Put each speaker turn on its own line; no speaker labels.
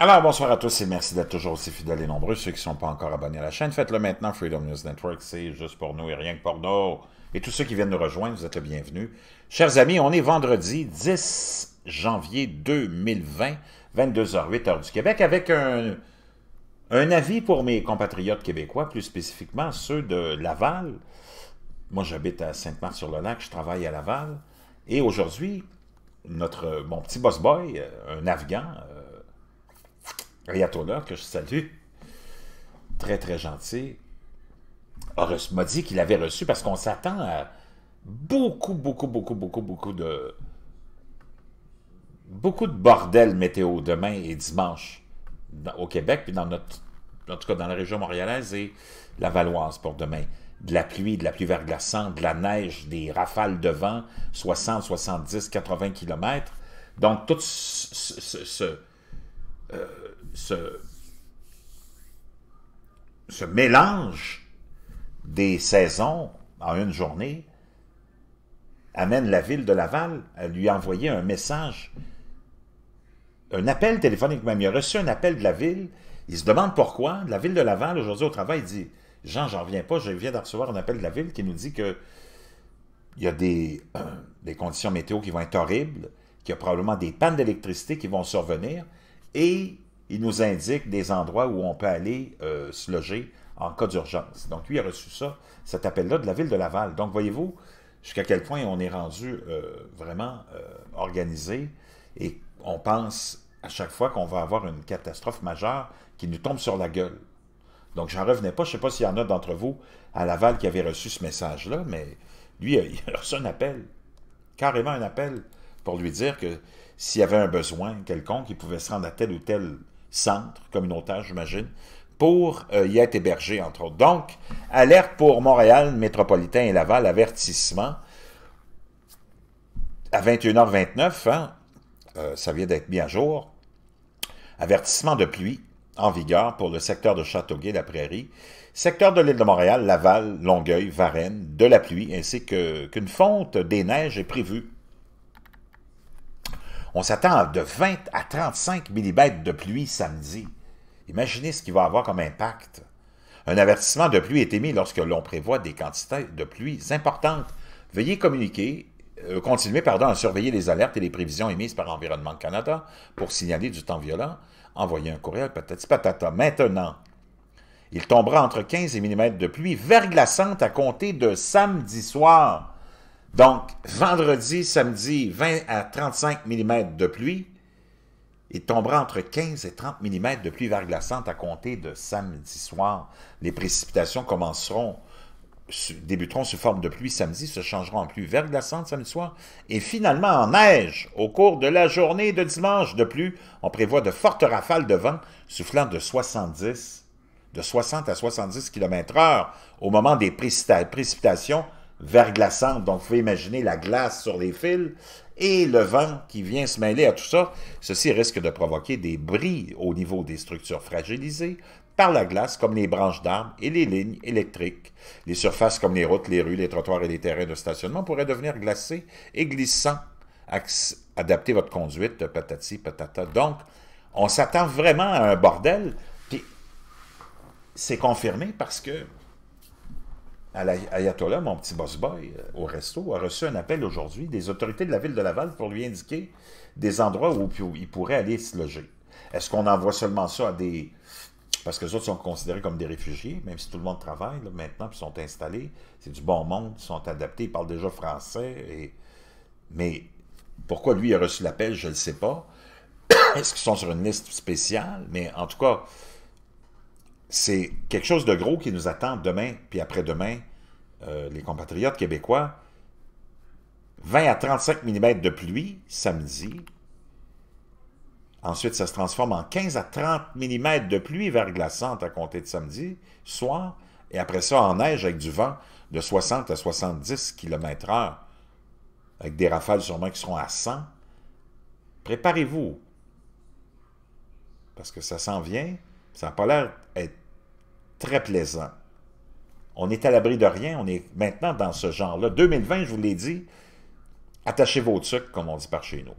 Alors, bonsoir à tous et merci d'être toujours aussi fidèles et nombreux. Ceux qui ne sont pas encore abonnés à la chaîne, faites-le maintenant. Freedom News Network, c'est juste pour nous et rien que pour nous. Et tous ceux qui viennent nous rejoindre, vous êtes les bienvenus. Chers amis, on est vendredi 10 janvier 2020, 22 h 8 heure du Québec, avec un, avis pour mes compatriotes québécois, plus spécifiquement ceux de Laval. Moi, j'habite à Sainte-Marthe-sur-le-Lac, je travaille à Laval. Et aujourd'hui, notre mon petit boss boy, un Afghan, euh, Riatola, que je salue, très très gentil, m'a dit qu'il avait reçu parce qu'on s'attend à beaucoup, beaucoup, beaucoup, beaucoup, beaucoup de. Beaucoup de bordel météo demain et dimanche au Québec, puis dans notre. En tout cas, dans la région montréalaise et la Valoise pour demain. De la pluie, de la pluie verglaçante, de la neige, des rafales de vent, 60, 70, 80 km. Donc, tout ce ce, ce mélange des saisons en une journée amène la ville de Laval à lui envoyer un message, un appel téléphonique même. Il a reçu un appel de la ville. Il se demande pourquoi. La ville de Laval, aujourd'hui au travail, dit « Jean, j'en reviens pas, je viens de recevoir un appel de la ville qui nous dit que il y a des, euh, des conditions météo qui vont être horribles, qu'il y a probablement des pannes d'électricité qui vont survenir, et il nous indique des endroits où on peut aller euh, se loger en cas d'urgence. Donc, lui a reçu ça, cet appel-là de la ville de Laval. Donc, voyez-vous jusqu'à quel point on est rendu euh, vraiment euh, organisé et on pense à chaque fois qu'on va avoir une catastrophe majeure qui nous tombe sur la gueule. Donc, j'en revenais pas. Je ne sais pas s'il y en a d'entre vous à Laval qui avaient reçu ce message-là, mais lui, il a reçu un appel, carrément un appel, pour lui dire que s'il y avait un besoin quelconque, il pouvait se rendre à tel ou tel centre communautaire, j'imagine, pour euh, y être hébergé, entre autres. Donc, alerte pour Montréal, Métropolitain et Laval, avertissement à 21h29, hein, euh, ça vient d'être mis à jour, avertissement de pluie en vigueur pour le secteur de Châteauguay-la-Prairie, secteur de l'île de Montréal, Laval, Longueuil, Varennes, de la pluie, ainsi qu'une fonte des neiges est prévue on s'attend de 20 à 35 mm de pluie samedi. Imaginez ce qu'il va avoir comme impact. Un avertissement de pluie est émis lorsque l'on prévoit des quantités de pluie importantes. Veuillez communiquer, euh, continuer pardon, à surveiller les alertes et les prévisions émises par Environnement Canada pour signaler du temps violent. Envoyez un courriel patati patata. Maintenant, il tombera entre 15 et mm de pluie verglaçante à compter de samedi soir. Donc, vendredi, samedi, 20 à 35 mm de pluie. Il tombera entre 15 et 30 mm de pluie verglaçante à compter de samedi soir. Les précipitations commenceront, débuteront sous forme de pluie samedi, se changeront en pluie verglaçante samedi soir et finalement en neige au cours de la journée de dimanche. De pluie, on prévoit de fortes rafales de vent soufflant de 70 de 60 à 70 km/h au moment des précipitations glaçant, donc vous pouvez imaginer la glace sur les fils, et le vent qui vient se mêler à tout ça, ceci risque de provoquer des bris au niveau des structures fragilisées par la glace, comme les branches d'arbres et les lignes électriques. Les surfaces comme les routes, les rues, les trottoirs et les terrains de stationnement pourraient devenir glacés et glissants. Adaptez votre conduite, patati patata. Donc, on s'attend vraiment à un bordel, puis c'est confirmé parce que Ayatollah, mon petit boss boy euh, au resto, a reçu un appel aujourd'hui des autorités de la ville de Laval pour lui indiquer des endroits où il pourrait aller se loger. Est-ce qu'on envoie seulement ça à des... Parce que les autres sont considérés comme des réfugiés, même si tout le monde travaille maintenant, puis sont installés. C'est du bon monde, ils sont adaptés, ils parlent déjà français. Mais pourquoi lui a reçu l'appel, je ne sais pas. Est-ce qu'ils sont sur une liste spéciale? Mais en tout cas, c'est quelque chose de gros qui nous attend demain, puis après-demain, euh, les compatriotes québécois, 20 à 35 mm de pluie samedi. Ensuite, ça se transforme en 15 à 30 mm de pluie verglaçante à compter de samedi soir. Et après ça, en neige avec du vent de 60 à 70 km h avec des rafales sûrement qui seront à 100. Préparez-vous, parce que ça s'en vient. Ça n'a pas l'air d'être très plaisant. On est à l'abri de rien, on est maintenant dans ce genre-là. 2020, je vous l'ai dit, attachez vos trucs, comme on dit par chez nous.